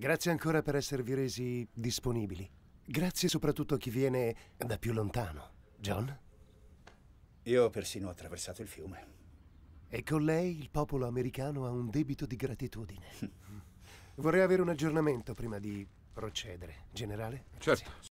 Grazie ancora per esservi resi disponibili. Grazie soprattutto a chi viene da più lontano. John? Io ho persino attraversato il fiume. E con lei il popolo americano ha un debito di gratitudine. Vorrei avere un aggiornamento prima di procedere, generale. Certo.